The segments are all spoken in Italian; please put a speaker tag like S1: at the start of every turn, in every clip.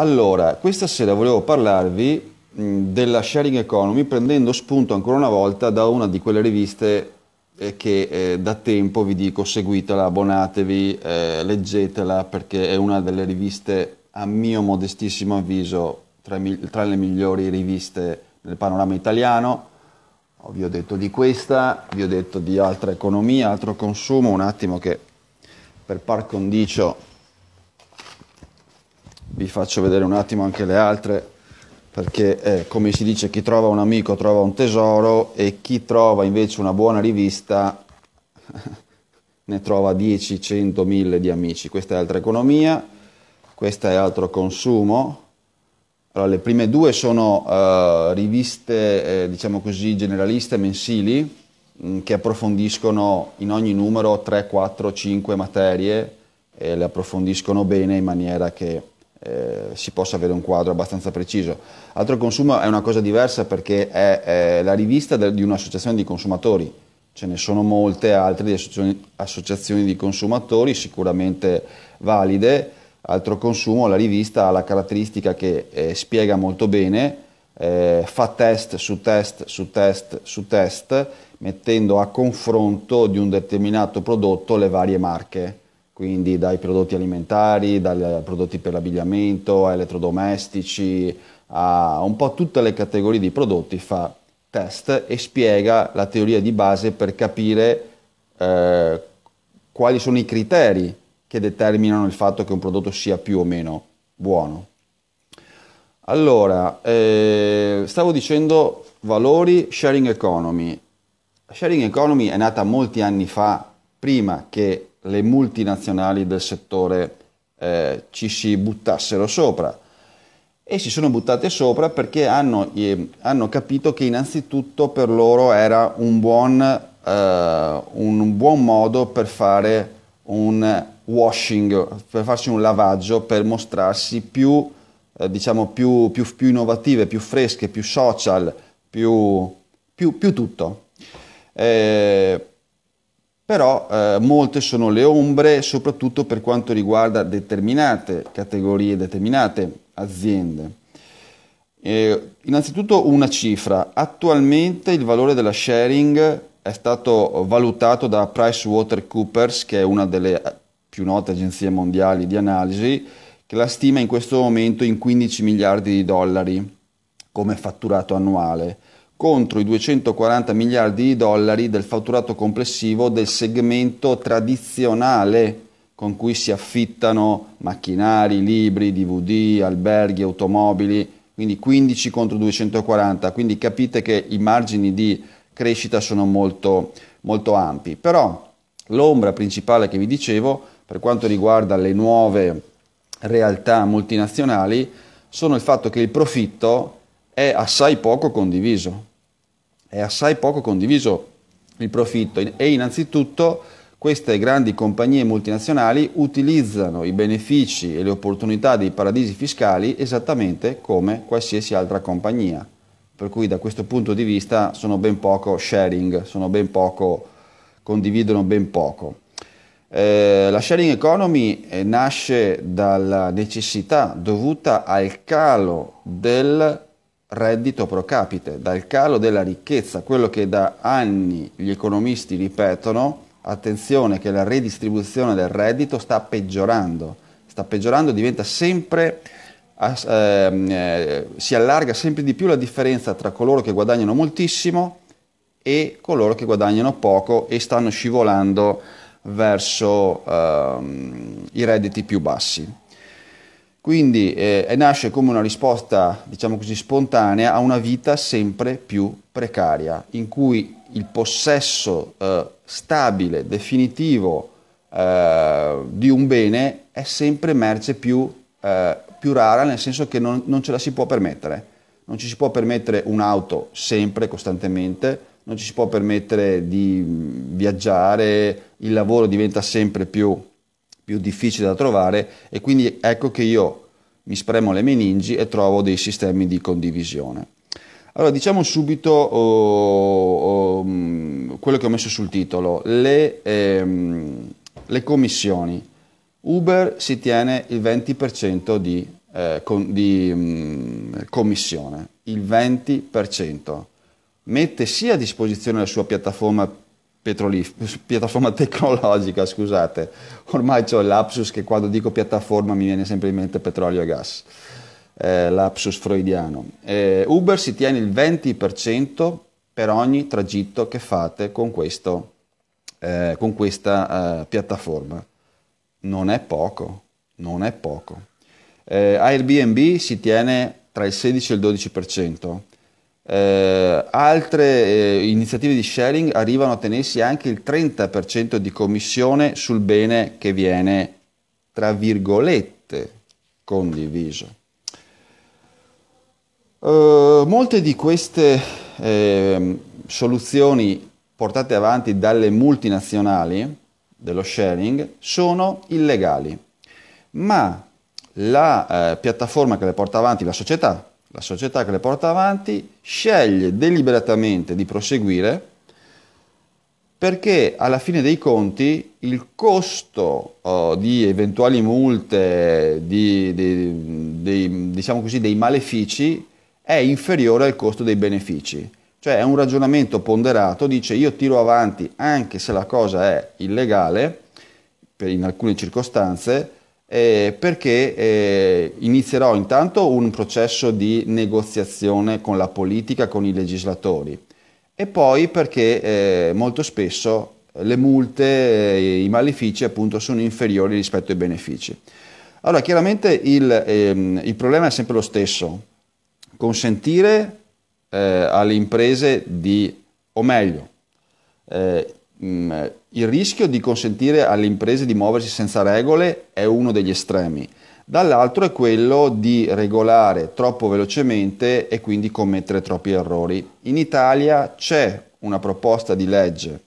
S1: Allora, questa sera volevo parlarvi della sharing economy prendendo spunto ancora una volta da una di quelle riviste eh, che eh, da tempo vi dico seguitela, abbonatevi, eh, leggetela perché è una delle riviste a mio modestissimo avviso tra, tra le migliori riviste nel panorama italiano. Oh, vi ho detto di questa, vi ho detto di altra economia, altro consumo, un attimo che per par condicio vi faccio vedere un attimo anche le altre perché eh, come si dice chi trova un amico trova un tesoro e chi trova invece una buona rivista ne trova 10, 100, 1000 di amici. Questa è altra economia, questa è altro consumo. Allora, le prime due sono eh, riviste, eh, diciamo così, generaliste mensili mh, mm, che approfondiscono in ogni numero 3, 4, 5 materie e le approfondiscono bene in maniera che eh, si possa avere un quadro abbastanza preciso. Altro consumo è una cosa diversa perché è, è la rivista de, di un'associazione di consumatori, ce ne sono molte altre di associazioni, associazioni di consumatori sicuramente valide. Altro consumo, la rivista ha la caratteristica che eh, spiega molto bene, eh, fa test su test su test su test, mettendo a confronto di un determinato prodotto le varie marche quindi dai prodotti alimentari, dai prodotti per l'abbigliamento, a elettrodomestici, a un po' tutte le categorie di prodotti, fa test e spiega la teoria di base per capire eh, quali sono i criteri che determinano il fatto che un prodotto sia più o meno buono. Allora, eh, stavo dicendo valori, sharing economy. La sharing economy è nata molti anni fa, prima che le multinazionali del settore eh, ci si buttassero sopra. E si sono buttate sopra perché hanno, eh, hanno capito che innanzitutto per loro era un buon, eh, un buon modo per fare un washing, per farsi un lavaggio, per mostrarsi più, eh, diciamo, più, più, più innovative, più fresche, più social, più, più tutto. Eh, però eh, molte sono le ombre, soprattutto per quanto riguarda determinate categorie, determinate aziende. Eh, innanzitutto una cifra, attualmente il valore della sharing è stato valutato da PricewaterCoopers, che è una delle eh, più note agenzie mondiali di analisi, che la stima in questo momento in 15 miliardi di dollari come fatturato annuale contro i 240 miliardi di dollari del fatturato complessivo del segmento tradizionale con cui si affittano macchinari, libri, DVD, alberghi, automobili, quindi 15 contro 240, quindi capite che i margini di crescita sono molto, molto ampi. Però l'ombra principale che vi dicevo per quanto riguarda le nuove realtà multinazionali sono il fatto che il profitto è assai poco condiviso. È assai poco condiviso il profitto e innanzitutto queste grandi compagnie multinazionali utilizzano i benefici e le opportunità dei paradisi fiscali esattamente come qualsiasi altra compagnia. Per cui da questo punto di vista sono ben poco sharing, sono ben poco, condividono ben poco. Eh, la sharing economy eh, nasce dalla necessità dovuta al calo del reddito pro capite, dal calo della ricchezza, quello che da anni gli economisti ripetono, attenzione che la redistribuzione del reddito sta peggiorando, sta peggiorando, diventa sempre, ehm, eh, si allarga sempre di più la differenza tra coloro che guadagnano moltissimo e coloro che guadagnano poco e stanno scivolando verso eh, i redditi più bassi. Quindi eh, nasce come una risposta, diciamo così, spontanea a una vita sempre più precaria, in cui il possesso eh, stabile, definitivo eh, di un bene è sempre merce più, eh, più rara, nel senso che non, non ce la si può permettere. Non ci si può permettere un'auto sempre, costantemente, non ci si può permettere di mm, viaggiare, il lavoro diventa sempre più più difficile da trovare e quindi ecco che io mi spremo le meningi e trovo dei sistemi di condivisione. Allora diciamo subito oh, oh, mm, quello che ho messo sul titolo, le, ehm, le commissioni. Uber si tiene il 20% di, eh, con, di mh, mm, commissione, il 20%. Mette sia a disposizione la sua piattaforma petrolif- piattaforma tecnologica, scusate, ormai ho lapsus che quando dico piattaforma mi viene sempre in mente petrolio e gas, eh, lapsus freudiano. Eh, Uber si tiene il 20% per ogni tragitto che fate con, questo, eh, con questa eh, piattaforma. Non è poco, non è poco. Eh, Airbnb si tiene tra il 16 e il 12%. Eh, altre eh, iniziative di sharing arrivano a tenersi anche il 30% di commissione sul bene che viene, tra virgolette, condiviso. Eh, molte di queste ehm, soluzioni portate avanti dalle multinazionali dello sharing sono illegali, ma la eh, piattaforma che le porta avanti, la società la società che le porta avanti sceglie deliberatamente di proseguire perché alla fine dei conti il costo oh, di eventuali multe, di, di, di, diciamo così, dei malefici è inferiore al costo dei benefici. Cioè è un ragionamento ponderato, dice io tiro avanti anche se la cosa è illegale, per, in alcune circostanze, eh, perché eh, inizierò intanto un processo di negoziazione con la politica, con i legislatori e poi perché eh, molto spesso eh, le multe, eh, i malefici appunto sono inferiori rispetto ai benefici. Allora chiaramente il, ehm, il problema è sempre lo stesso, consentire eh, alle imprese di, o meglio, mh, il rischio di consentire alle imprese di muoversi senza regole è uno degli estremi, dall'altro è quello di regolare troppo velocemente e quindi commettere troppi errori. In Italia c'è una proposta di legge,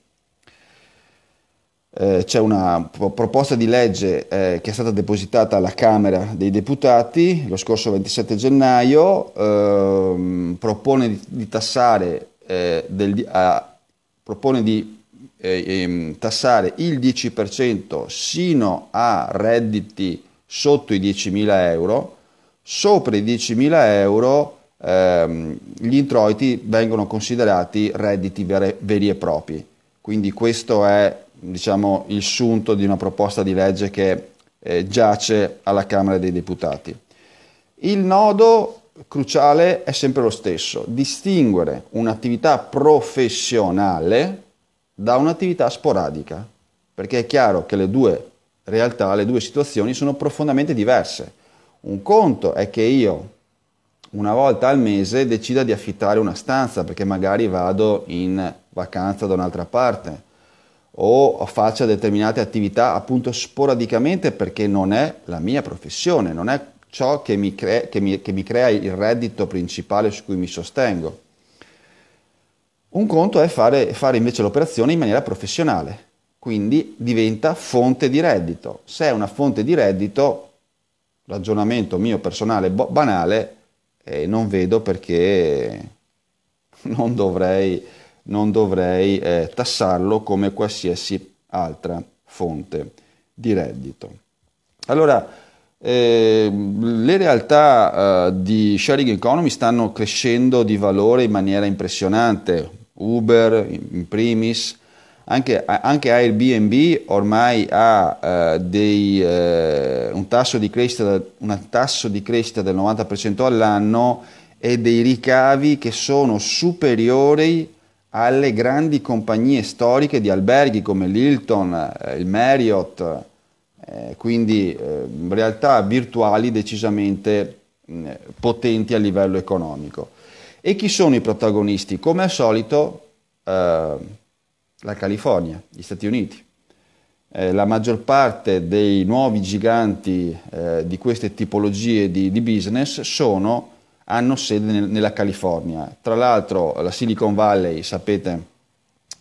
S1: eh, c'è una proposta di legge eh, che è stata depositata alla Camera dei Deputati lo scorso 27 gennaio, eh, propone di, eh, di tassare del, a, propone di eh, ehm, tassare il 10% sino a redditi sotto i 10.000 euro, sopra i 10.000 euro ehm, gli introiti vengono considerati redditi vere, veri e propri. Quindi questo è diciamo, il sunto di una proposta di legge che eh, giace alla Camera dei Deputati. Il nodo cruciale è sempre lo stesso, distinguere un'attività professionale da un'attività sporadica, perché è chiaro che le due realtà, le due situazioni sono profondamente diverse. Un conto è che io una volta al mese decida di affittare una stanza perché magari vado in vacanza da un'altra parte o faccia determinate attività appunto sporadicamente perché non è la mia professione, non è ciò che mi, crea, che mi, che mi crea il reddito principale su cui mi sostengo. Un conto è fare, fare invece l'operazione in maniera professionale, quindi diventa fonte di reddito. Se è una fonte di reddito, ragionamento mio personale bo- banale, eh, non vedo perché non dovrei, non dovrei eh, tassarlo come qualsiasi altra fonte di reddito. Allora, eh, le realtà eh, di sharing economy stanno crescendo di valore in maniera impressionante, Uber in primis, anche, anche Airbnb ormai ha eh, dei, eh, un, tasso crescita, un tasso di crescita del 90% all'anno e dei ricavi che sono superiori alle grandi compagnie storiche di alberghi come l'Hilton, eh, il Marriott, eh, quindi eh, realtà virtuali decisamente mh, potenti a livello economico. E chi sono i protagonisti? Come al solito eh, la California, gli Stati Uniti. Eh, la maggior parte dei nuovi giganti eh, di queste tipologie di, di business sono, hanno sede nel, nella California. Tra l'altro la Silicon Valley, sapete,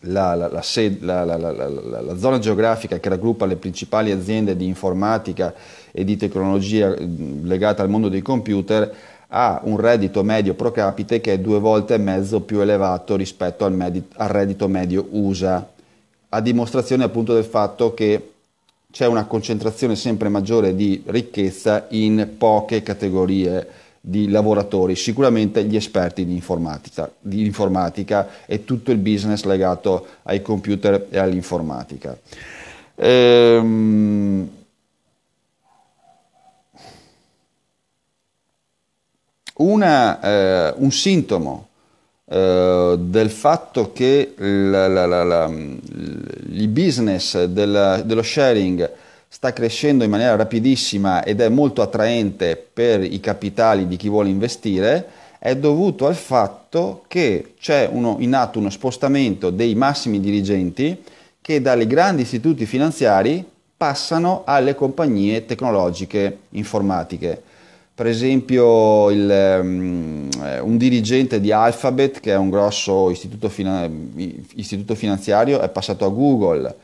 S1: la, la, la, la, zona geografica che raggruppa le principali aziende di informatica e di tecnologia mm, legata al mondo dei computer ha un reddito medio pro capite che è due volte e mezzo più elevato rispetto al, medit- al reddito medio USA, a dimostrazione appunto del fatto che c'è una concentrazione sempre maggiore di ricchezza in poche categorie di lavoratori, sicuramente gli esperti di informatica, di informatica e tutto il business legato ai computer e all'informatica. Ehm, una, eh, un sintomo eh, del fatto che la, la, la, il business della, dello sharing sta crescendo in maniera rapidissima ed è molto attraente per i capitali di chi vuole investire è dovuto al fatto che c'è uno, in atto uno spostamento dei massimi dirigenti che dai grandi istituti finanziari passano alle compagnie tecnologiche informatiche per esempio il, ehm, un dirigente di Alphabet, che è un grosso istituto, fina- istituto finanziario, è passato a Google,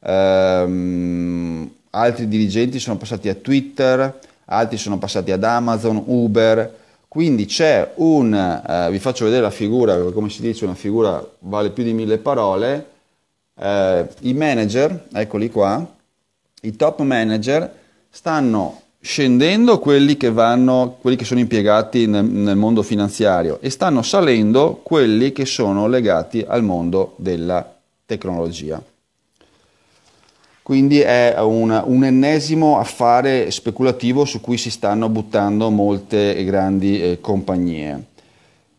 S1: um, altri dirigenti sono passati a Twitter, altri sono passati ad Amazon, Uber, quindi c'è un, eh, vi faccio vedere la figura, come si dice una figura vale più di mille parole, eh, i manager, eccoli qua, i top manager stanno scendendo quelli che, vanno, quelli che sono impiegati nel, nel, mondo finanziario e stanno salendo quelli che sono legati al mondo della tecnologia. Quindi è un, un ennesimo affare speculativo su cui si stanno buttando molte grandi eh, compagnie.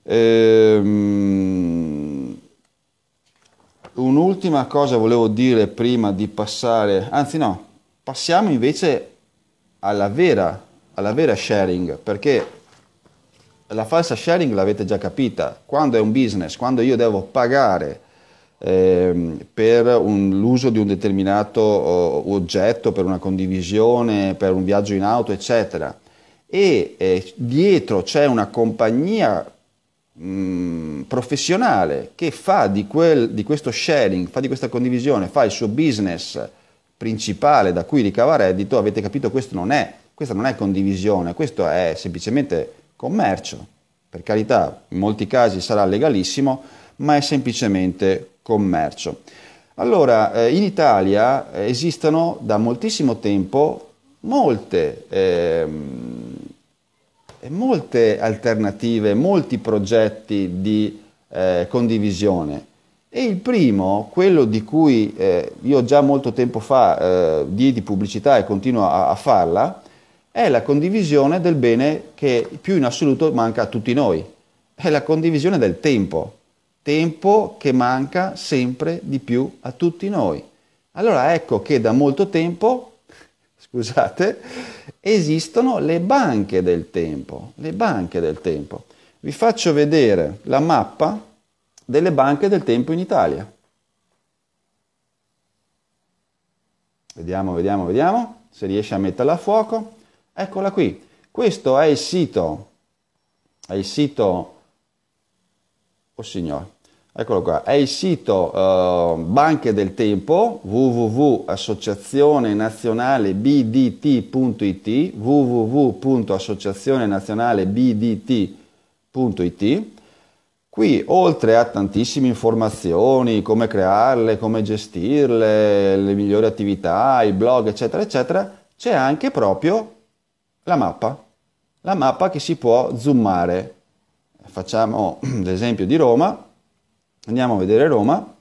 S1: Ehm, un'ultima cosa volevo dire prima di passare, anzi no, passiamo invece alla vera, alla vera sharing, perché la falsa sharing l'avete già capita, quando è un business, quando io devo pagare eh, per un, l'uso di un determinato oh, oggetto, per una condivisione, per un viaggio in auto, eccetera, e eh, dietro c'è una compagnia mhmm, professionale che fa di, quel, di questo sharing, fa di questa condivisione, fa il suo business, principale da cui ricava reddito, avete capito questo non è, questa non è condivisione, questo è semplicemente commercio. Per carità, in molti casi sarà legalissimo, ma è semplicemente commercio. Allora, eh, in Italia eh, esistono da moltissimo tempo molte, eh, molte alternative, molti progetti di eh, condivisione. E il primo, quello di cui eh, io già molto tempo fa eh, diedi pubblicità e continuo a, a, farla, è la condivisione del bene che più in assoluto manca a tutti noi, è la condivisione del tempo, tempo che manca sempre di più a tutti noi. Allora ecco che da molto tempo, scusate, esistono le banche del tempo, le banche del tempo. Vi faccio vedere la mappa delle banche del tempo in Italia. Vediamo, vediamo, vediamo se riesce a metterla a fuoco. Eccola qui. Questo è il sito, è il sito, oh signor, eccolo qua, è il sito eh, Banche del Tempo, www.associazionenazionalebdt.it, www.associazionenazionalebdt.it Qui, oltre a tantissime informazioni, come crearle, come gestirle, le migliori attività, i blog, eccetera, eccetera, c'è anche proprio la mappa. La mappa che si può zoomare. Facciamo l'esempio di Roma. Andiamo a vedere Roma.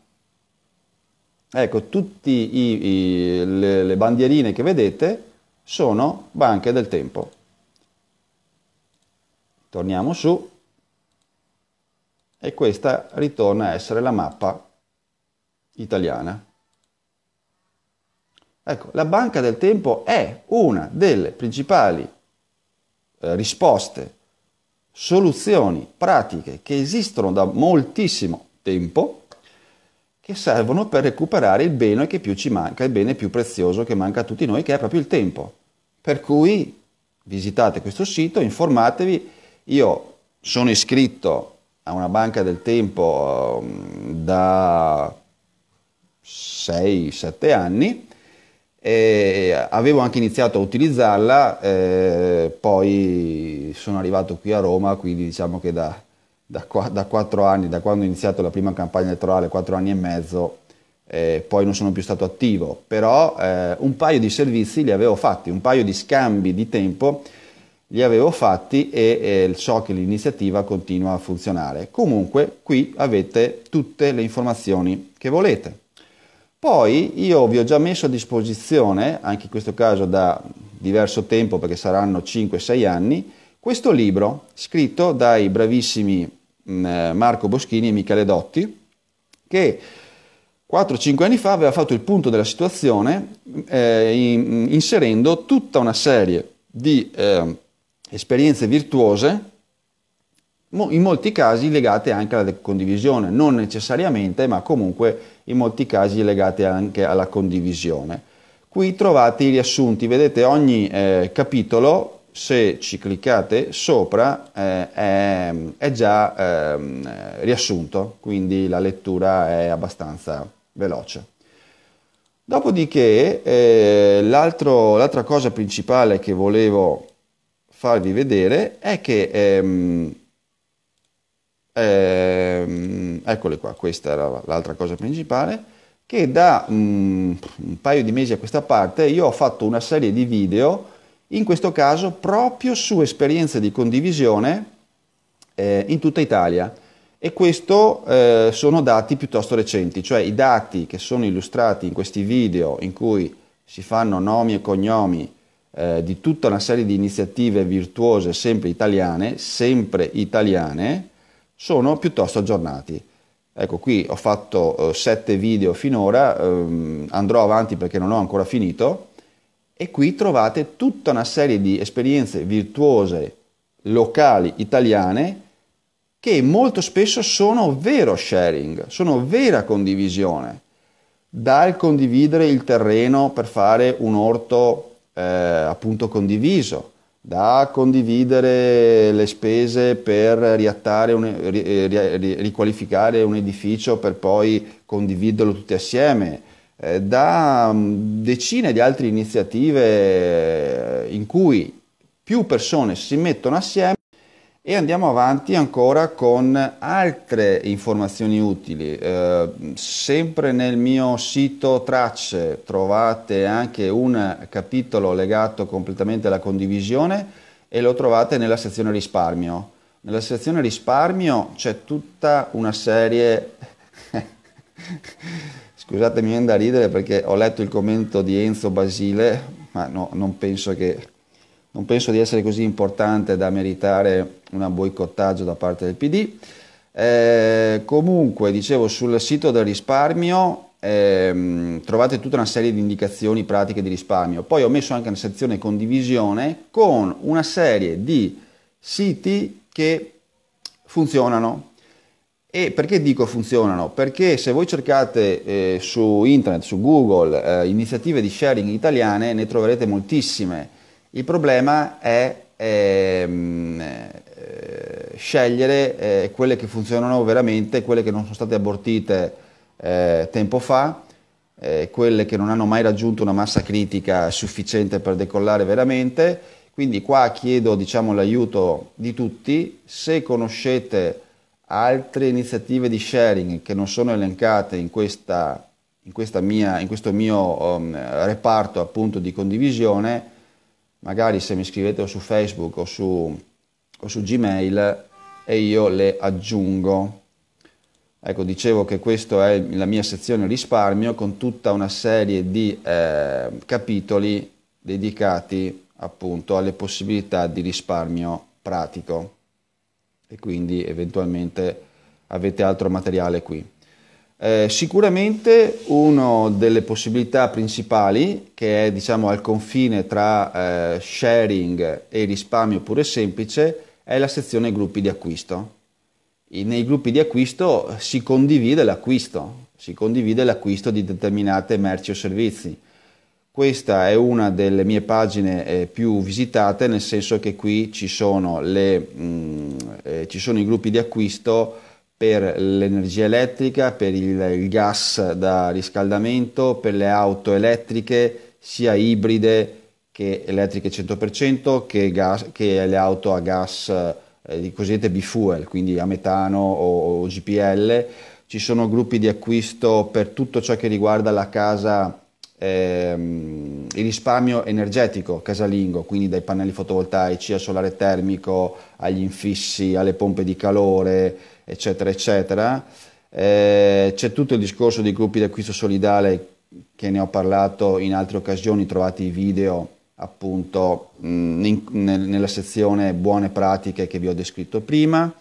S1: Ecco, tutte le, le bandierine che vedete sono banche del tempo. Torniamo su e questa ritorna a essere la mappa italiana. Ecco, la banca del tempo è una delle principali eh, risposte, soluzioni pratiche che esistono da moltissimo tempo che servono per recuperare il bene che più ci manca, il bene più prezioso che manca a tutti noi, che è proprio il tempo. Per cui visitate questo sito, informatevi, io sono iscritto a una banca del tempo um, da 6-7 anni e avevo anche iniziato a utilizzarla, eh, poi sono arrivato qui a Roma, quindi diciamo che da, da, da 4 anni, da quando ho iniziato la prima campagna elettorale, 4 anni e mezzo, eh, poi non sono più stato attivo, però eh, un paio di servizi li avevo fatti, un paio di scambi di tempo li avevo fatti e eh, so che l'iniziativa continua a funzionare. Comunque qui avete tutte le informazioni che volete. Poi io vi ho già messo a disposizione, anche in questo caso da diverso tempo perché saranno 5-6 anni, questo libro scritto dai bravissimi mh, mm, Marco Boschini e Michele Dotti che 4-5 anni fa aveva fatto il punto della situazione eh, in, inserendo tutta una serie di eh, esperienze virtuose, in molti casi legate anche alla condivisione, non necessariamente, ma comunque in molti casi legate anche alla condivisione. Qui trovate i riassunti, vedete ogni eh, capitolo, se ci cliccate sopra, eh, è, è, già eh, riassunto, quindi la lettura è abbastanza veloce. Dopodiché eh, l'altra cosa principale che volevo farvi vedere è che, ehm, ehm, eccole qua, questa era l'altra cosa principale, che da um, un paio di mesi a questa parte io ho fatto una serie di video, in questo caso proprio su esperienze di condivisione eh, in tutta Italia. E questo eh, sono dati piuttosto recenti, cioè i dati che sono illustrati in questi video in cui si fanno nomi e cognomi eh, di tutta una serie di iniziative virtuose sempre italiane, sempre italiane, sono piuttosto aggiornati. Ecco, qui ho fatto eh, sette video finora, ehm, andrò avanti perché non ho ancora finito, e qui trovate tutta una serie di esperienze virtuose locali italiane che molto spesso sono vero sharing, sono vera condivisione, dal condividere il terreno per fare un orto eh, appunto condiviso, da condividere le spese per riattare un, eh, ri, ri, riqualificare un edificio per poi condividerlo tutti assieme, eh, da mm, decine di altre iniziative eh, in cui più persone si mettono assieme e andiamo avanti ancora con altre informazioni utili. Eh, sempre nel mio sito tracce trovate anche un capitolo legato completamente alla condivisione e lo trovate nella sezione risparmio. Nella sezione risparmio c'è tutta una serie... Scusate, mi viene da ridere perché ho letto il commento di Enzo Basile, ma no, non penso, che... non penso di essere così importante da meritare un boicottaggio da parte del PD. Eh, comunque, dicevo, sul sito del risparmio ehm, trovate tutta una serie di indicazioni pratiche di risparmio. Poi ho messo anche una sezione condivisione con una serie di siti che funzionano. E perché dico funzionano? Perché se voi cercate eh, su internet, su Google, eh, iniziative di sharing italiane, ne troverete moltissime. Il problema è ehm, eh, scegliere eh, quelle che funzionano veramente, quelle che non sono state abortite eh, tempo fa, eh, quelle che non hanno mai raggiunto una massa critica sufficiente per decollare veramente. Quindi qua chiedo diciamo, l'aiuto di tutti, se conoscete altre iniziative di sharing che non sono elencate in, questa, in, questa mia, in questo mio um, reparto appunto di condivisione, magari se mi scrivete o su Facebook o su o su Gmail e io le aggiungo. Ecco, dicevo che questa è la mia sezione risparmio con tutta una serie di eh, capitoli dedicati appunto alle possibilità di risparmio pratico e quindi eventualmente avete altro materiale qui. Eh, sicuramente una delle possibilità principali, che è diciamo al confine tra eh, sharing e risparmio pure semplice, è la sezione gruppi di acquisto. E nei gruppi di acquisto si condivide l'acquisto, si condivide l'acquisto di determinate merci o servizi. Questa è una delle mie pagine eh, più visitate, nel senso che qui ci sono, le, mh, mm, eh, ci sono i gruppi di acquisto per l'energia elettrica, per il, il gas da riscaldamento, per le auto elettriche, sia ibride che elettriche 100%, che, gas, che le auto a gas eh, cosiddette B-fuel, quindi a metano o, o GPL. Ci sono gruppi di acquisto per tutto ciò che riguarda la casa Ehm, il risparmio energetico casalingo, quindi dai pannelli fotovoltaici al solare termico, agli infissi, alle pompe di calore, eccetera, eccetera. Eh, c'è tutto il discorso dei gruppi di acquisto solidale che ne ho parlato in altre occasioni, trovate i video appunto in, nella sezione buone pratiche che vi ho descritto prima.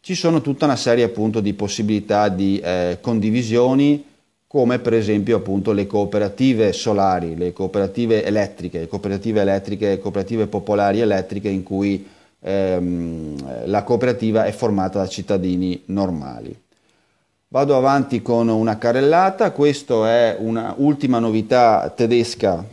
S1: Ci sono tutta una serie appunto di possibilità di eh, condivisioni come per esempio appunto le cooperative solari, le cooperative elettriche, le cooperative elettriche, cooperative popolari elettriche in cui ehm, la cooperativa è formata da cittadini normali. Vado avanti con una carrellata, questa è un'ultima novità tedesca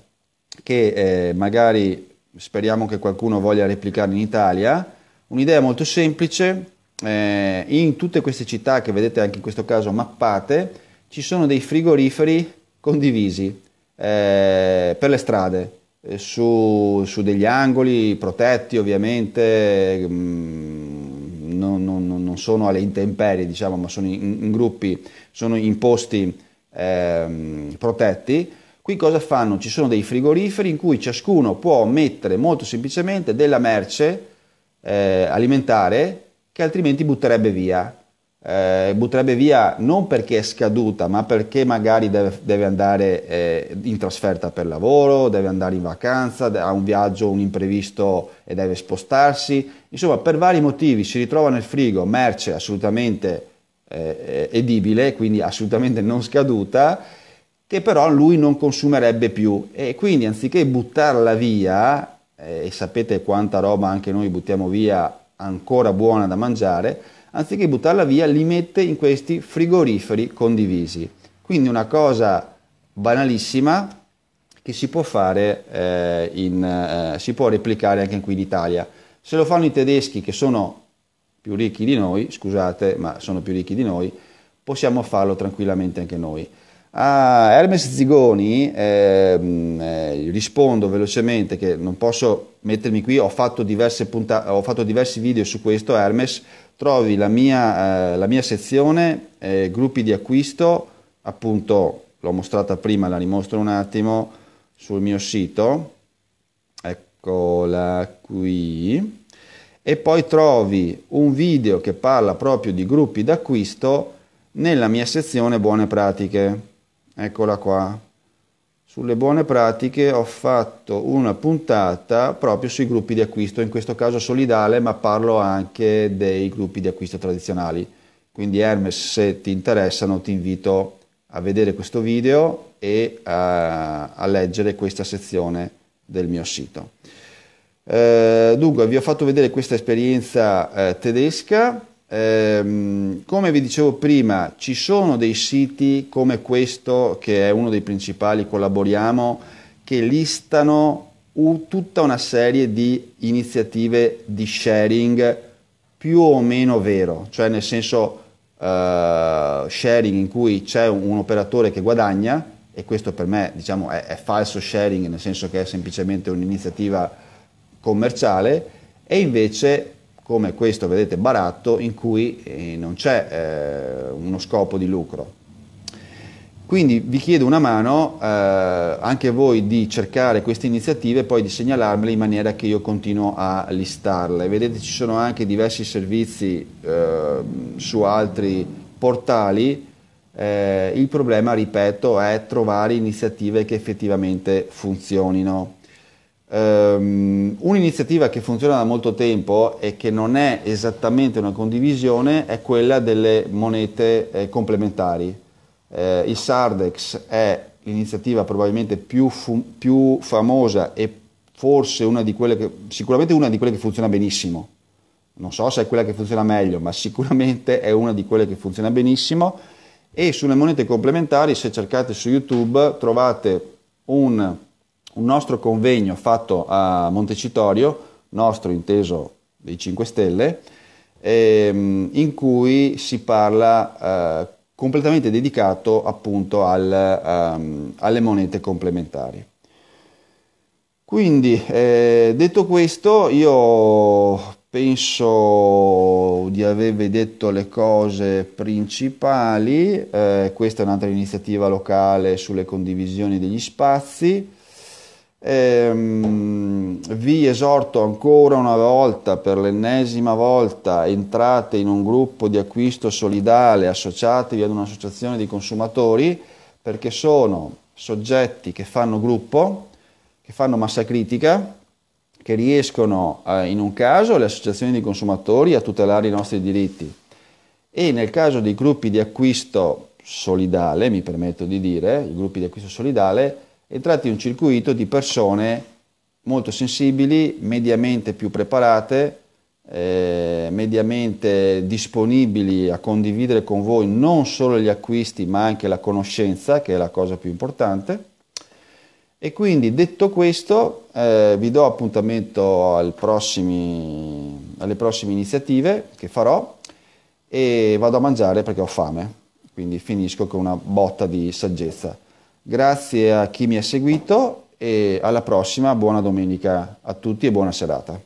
S1: che eh, magari speriamo che qualcuno voglia replicare in Italia. Un'idea molto semplice, eh, in tutte queste città che vedete anche in questo caso mappate, ci sono dei frigoriferi condivisi eh, per le strade, eh, su, su, degli angoli protetti ovviamente, mh, mm, non, non, non, sono alle intemperie diciamo, ma sono in, in gruppi, sono in posti ehm, protetti Qui cosa fanno? Ci sono dei frigoriferi in cui ciascuno può mettere molto semplicemente della merce eh, alimentare che altrimenti butterebbe via. Eh, butterebbe via non perché è scaduta, ma perché magari deve, deve andare eh, in trasferta per lavoro, deve andare in vacanza, ha un viaggio, un imprevisto e deve spostarsi. Insomma, per vari motivi si ritrova nel frigo merce assolutamente eh, eh, edibile, quindi assolutamente non scaduta che però lui non consumerebbe più e quindi anziché buttarla via, eh, e sapete quanta roba anche noi buttiamo via ancora buona da mangiare, anziché buttarla via li mette in questi frigoriferi condivisi. Quindi una cosa banalissima che si può fare, eh, in, eh, si può replicare anche qui in Italia. Se lo fanno i tedeschi che sono più ricchi di noi, scusate, ma sono più ricchi di noi, possiamo farlo tranquillamente anche noi. A Hermes Zigoni ehm, eh, rispondo velocemente che non posso mettermi qui, ho fatto, punta- ho fatto diversi video su questo Hermes, trovi la mia, eh, la mia sezione, eh, gruppi di acquisto, appunto l'ho mostrata prima, la rimostro un attimo sul mio sito, eccola qui, e poi trovi un video che parla proprio di gruppi d'acquisto nella mia sezione buone pratiche eccola qua, sulle buone pratiche ho fatto una puntata proprio sui gruppi di acquisto, in questo caso solidale, ma parlo anche dei gruppi di acquisto tradizionali. Quindi Hermes, se ti interessano, ti invito a vedere questo video e a, a leggere questa sezione del mio sito. Eh, dunque, vi ho fatto vedere questa esperienza eh, tedesca Ehm, come vi dicevo prima, ci sono dei siti come questo, che è uno dei principali, collaboriamo, che listano u- tutta una serie di iniziative di sharing più o meno vero, cioè nel senso uh, sharing in cui c'è un, un, operatore che guadagna e questo per me diciamo, è, è falso sharing nel senso che è semplicemente un'iniziativa commerciale e invece come questo vedete baratto in cui eh, non c'è eh, uno scopo di lucro. Quindi vi chiedo una mano eh, anche voi di cercare queste iniziative e poi di segnalarmele in maniera che io continuo a listarle. Vedete ci sono anche diversi servizi eh, su altri portali. Eh, il problema, ripeto, è trovare iniziative che effettivamente funzionino. Um, un'iniziativa che funziona da molto tempo e che non è esattamente una condivisione è quella delle monete eh, complementari. Eh, il Sardex è l'iniziativa probabilmente più, fu- più, famosa e forse una di quelle che, sicuramente una di quelle che funziona benissimo. Non so se è quella che funziona meglio, ma sicuramente è una di quelle che funziona benissimo. E sulle monete complementari, se cercate su YouTube, trovate un un nostro convegno fatto a Montecitorio, nostro inteso dei 5 Stelle, ehm, in cui si parla eh, completamente dedicato appunto al, um, alle monete complementari. Quindi eh, detto questo io penso di avervi detto le cose principali, eh, questa è un'altra iniziativa locale sulle condivisioni degli spazi, Ehm, vi esorto ancora una volta, per l'ennesima volta, entrate in un gruppo di acquisto solidale, associatevi ad un'associazione di consumatori, perché sono soggetti che fanno gruppo, che fanno massa critica, che riescono eh, in un caso le associazioni di consumatori a tutelare i nostri diritti e nel caso dei gruppi di acquisto solidale, mi permetto di dire, i gruppi di acquisto solidale, entrati in un circuito di persone molto sensibili, mediamente più preparate, eh, mediamente disponibili a condividere con voi non solo gli acquisti ma anche la conoscenza, che è la cosa più importante. E quindi detto questo, eh, vi do appuntamento al prossimi, alle prossime iniziative che farò e vado a mangiare perché ho fame, quindi finisco con una botta di saggezza. Grazie a chi mi ha seguito e alla prossima, buona domenica a tutti e buona serata.